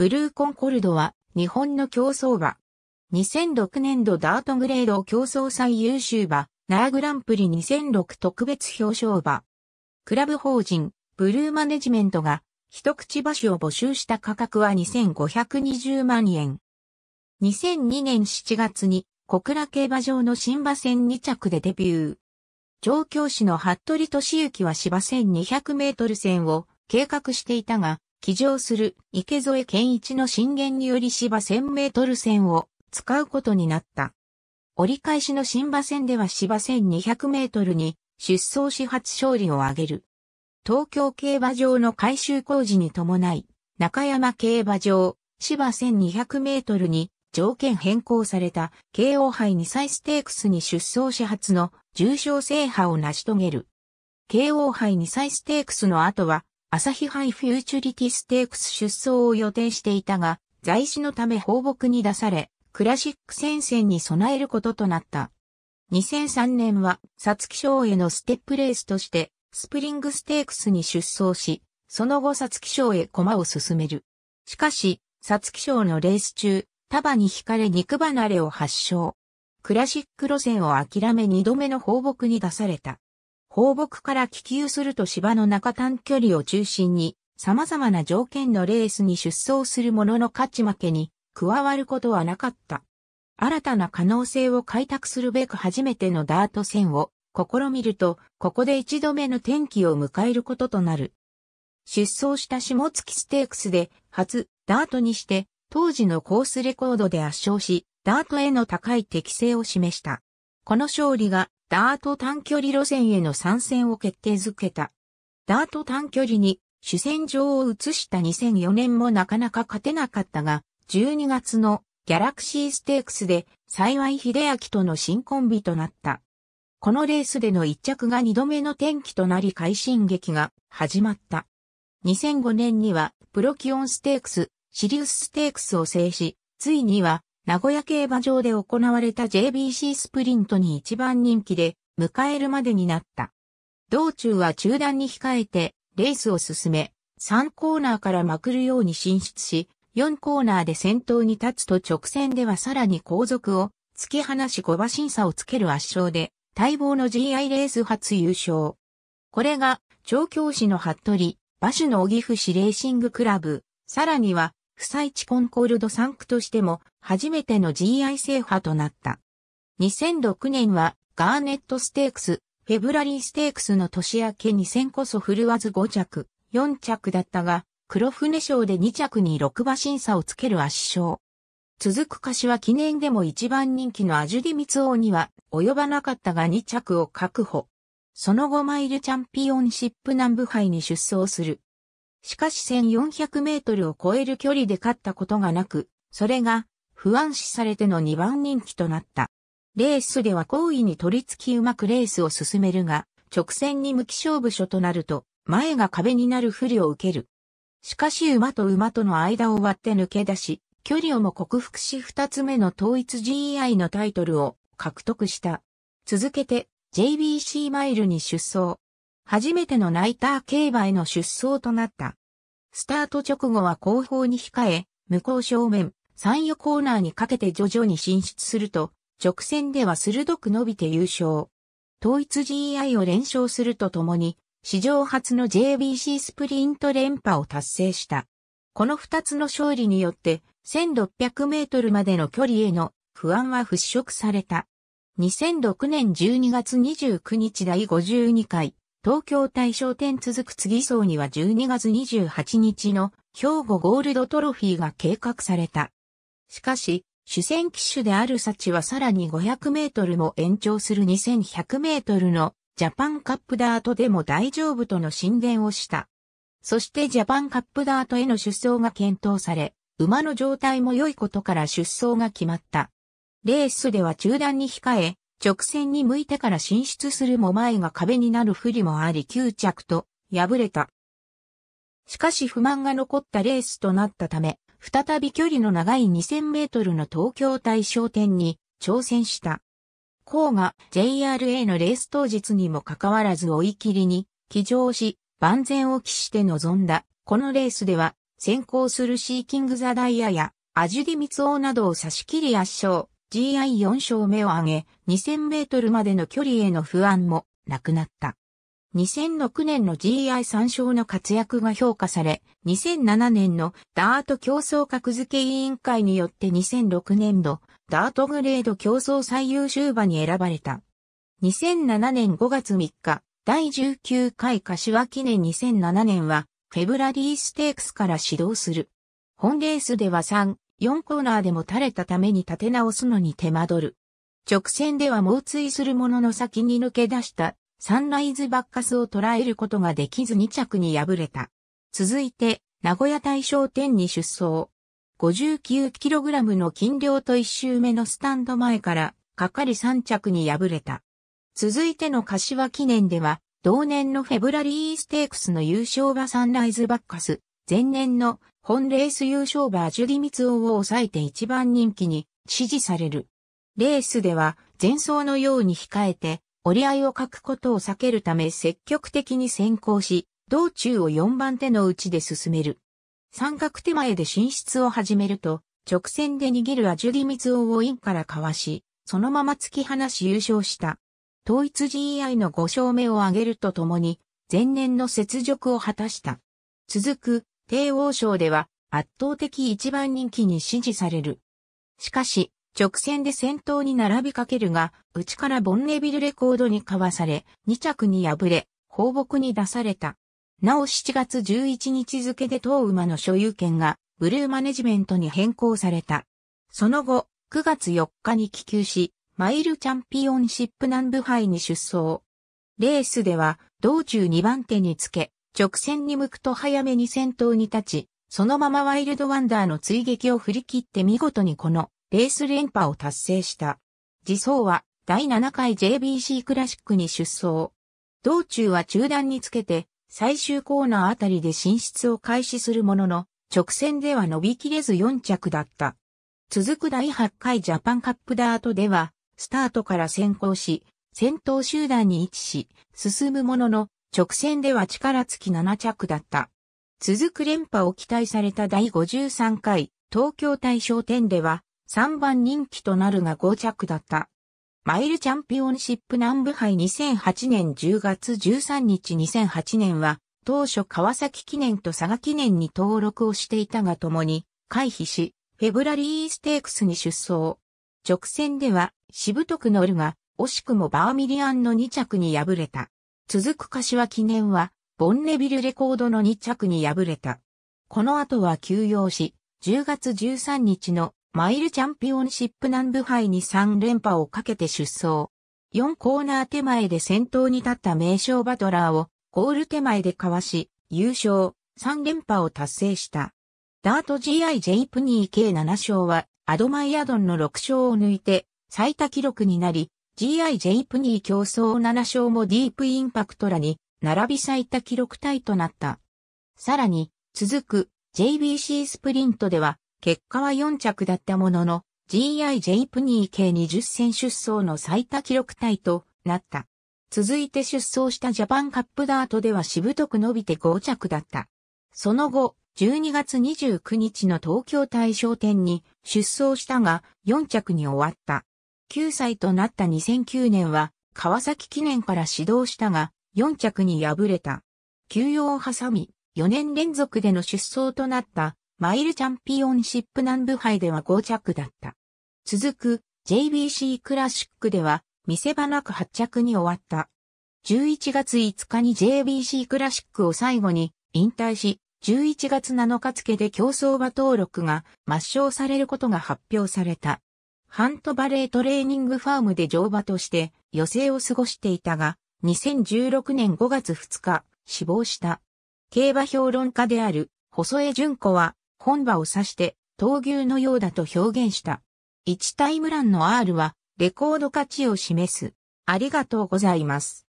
ブルーコンコルドは日本の競走馬。2006年度ダートグレード競争最優秀馬、ナーグランプリ2006特別表彰馬。クラブ法人、ブルーマネジメントが、一口馬種を募集した価格は2520万円。2002年7月に、小倉競馬場の新馬戦2着でデビュー。上京市の服部敏行は芝1200メートル戦を計画していたが、起乗する池添健一の震源により芝1000メートル線を使うことになった。折り返しの新馬線では芝1200メートルに出走し初勝利を挙げる。東京競馬場の改修工事に伴い、中山競馬場、芝1200メートルに条件変更された慶応杯2歳ステークスに出走し初の重賞制覇を成し遂げる。慶応杯2歳ステークスの後は朝日イフューチュリティステークス出走を予定していたが、在死のため放牧に出され、クラシック戦線に備えることとなった。2003年は、サショ賞へのステップレースとして、スプリングステークスに出走し、その後サショ賞へ駒を進める。しかし、サショ賞のレース中、束に惹かれ肉離れを発症。クラシック路線を諦め二度目の放牧に出された。放牧から気球すると芝の中短距離を中心に、様々な条件のレースに出走する者のの勝ち負けに加わることはなかった。新たな可能性を開拓するべく初めてのダート戦を試みると、ここで一度目の転機を迎えることとなる。出走した下月ステークスで初ダートにして当時のコースレコードで圧勝し、ダートへの高い適性を示した。この勝利がダート短距離路線への参戦を決定づけた。ダート短距離に主戦場を移した2004年もなかなか勝てなかったが、12月のギャラクシーステークスで幸い秀明との新コンビとなった。このレースでの一着が二度目の転機となり快進撃が始まった。2005年にはプロキオンステークス、シリウスステークスを制し、ついには名古屋競馬場で行われた JBC スプリントに一番人気で、迎えるまでになった。道中は中断に控えて、レースを進め、3コーナーからまくるように進出し、4コーナーで先頭に立つと直線ではさらに後続を突き放し5馬審査をつける圧勝で、待望の GI レース初優勝。これが、調教師の服部、馬主の小木府市レーシングクラブ、さらには、不採地コンコールド3区としても初めての GI 制覇となった。2006年はガーネットステークス、フェブラリーステークスの年明け2 0こそ振るわず5着、4着だったが、黒船賞で2着に6馬審査をつける圧勝。続く柏記念でも一番人気のアジュディミツ王には及ばなかったが2着を確保。その後マイルチャンピオンシップ南部杯に出走する。しかし1400メートルを超える距離で勝ったことがなく、それが不安視されての2番人気となった。レースでは好意に取り付きうまくレースを進めるが、直線に向き勝負所となると、前が壁になる不利を受ける。しかし馬と馬との間を割って抜け出し、距離をも克服し二つ目の統一 GEI のタイトルを獲得した。続けて JBC マイルに出走。初めてのナイター競馬への出走となった。スタート直後は後方に控え、向こう正面、三予コーナーにかけて徐々に進出すると、直線では鋭く伸びて優勝。統一 GI を連勝するとともに、史上初の JBC スプリント連覇を達成した。この二つの勝利によって、1600メートルまでの距離への不安は払拭された。2006年12月29日第52回東京大賞典続く次層には12月28日の兵庫ゴールドトロフィーが計画された。しかし、主戦機種であるサチはさらに500メートルも延長する2100メートルのジャパンカップダートでも大丈夫との進言をした。そしてジャパンカップダートへの出走が検討され、馬の状態も良いことから出走が決まった。レースでは中断に控え、直線に向いてから進出するも前が壁になる不利もあり9着と破れた。しかし不満が残ったレースとなったため、再び距離の長い2000メートルの東京大賞典に挑戦した。甲が JRA のレース当日にもかかわらず追い切りに騎乗し、万全を期して臨んだ。このレースでは先行するシーキングザダイヤやアジュディミツオなどを差し切り圧勝。GI4 勝目を挙げ、2000メートルまでの距離への不安もなくなった。2006年の GI3 勝の活躍が評価され、2007年のダート競争格付け委員会によって2006年度ダートグレード競争最優秀馬に選ばれた。2007年5月3日、第19回柏記念2007年は、フェブラリーステークスから始動する。本レースでは3、4コーナーでも垂れたために立て直すのに手間取る。直線では猛追するものの先に抜け出したサンライズバッカスを捉えることができず2着に敗れた。続いて、名古屋大賞店に出走。59kg の金量と1周目のスタンド前から、かかり3着に敗れた。続いての柏記念では、同年のフェブラリーステークスの優勝馬サンライズバッカス、前年の本レース優勝馬ジュリミツオを抑えて一番人気に支持される。レースでは前走のように控えて折り合いを欠くことを避けるため積極的に先行し、道中を4番手のうちで進める。三角手前で進出を始めると、直線で逃げるアジュリミツオをインからかわし、そのまま突き放し優勝した。統一 g i の5勝目を挙げるとともに、前年の雪辱を果たした。続く、帝王賞では圧倒的一番人気に支持される。しかし、直線で先頭に並びかけるが、内からボンネビルレコードにかわされ、2着に敗れ、放牧に出された。なお7月11日付で当馬の所有権がブルーマネジメントに変更された。その後、9月4日に帰球し、マイルチャンピオンシップ南部杯に出走。レースでは、道中2番手につけ、直線に向くと早めに先頭に立ち、そのままワイルドワンダーの追撃を振り切って見事にこのレース連覇を達成した。自走は第7回 JBC クラシックに出走。道中は中断につけて最終コーナーあたりで進出を開始するものの直線では伸びきれず4着だった。続く第8回ジャパンカップダートではスタートから先行し先頭集団に位置し進むものの直線では力尽き7着だった。続く連覇を期待された第53回東京大賞典では3番人気となるが5着だった。マイルチャンピオンシップ南部杯2008年10月13日2008年は当初川崎記念と佐賀記念に登録をしていたが共に回避し、フェブラリーステークスに出走。直線ではしぶとく乗るが惜しくもバーミリアンの2着に敗れた。続く柏記念は、ボンネビルレコードの2着に敗れた。この後は休養し、10月13日のマイルチャンピオンシップ南部杯に3連覇をかけて出走。4コーナー手前で先頭に立った名称バトラーをゴール手前でかわし、優勝、3連覇を達成した。ダート GIJ プニー計7勝はアドマイアドンの6勝を抜いて最多記録になり、GI j プニー競争7勝もディープインパクトらに並び最多記録体となった。さらに、続く JBC スプリントでは、結果は4着だったものの、GI j プニー計20戦出走の最多記録体となった。続いて出走したジャパンカップダートではしぶとく伸びて5着だった。その後、12月29日の東京大賞典に出走したが4着に終わった。9歳となった2009年は、川崎記念から指導したが、4着に敗れた。休養を挟み、4年連続での出走となった、マイルチャンピオンシップ南部杯では5着だった。続く、JBC クラシックでは、見せ場なく8着に終わった。11月5日に JBC クラシックを最後に引退し、11月7日付で競走馬登録が抹消されることが発表された。ハントバレートレーニングファームで乗馬として余生を過ごしていたが、2016年5月2日、死亡した。競馬評論家である細江淳子は本場を指して闘牛のようだと表現した。1タイムランの R はレコード価値を示す。ありがとうございます。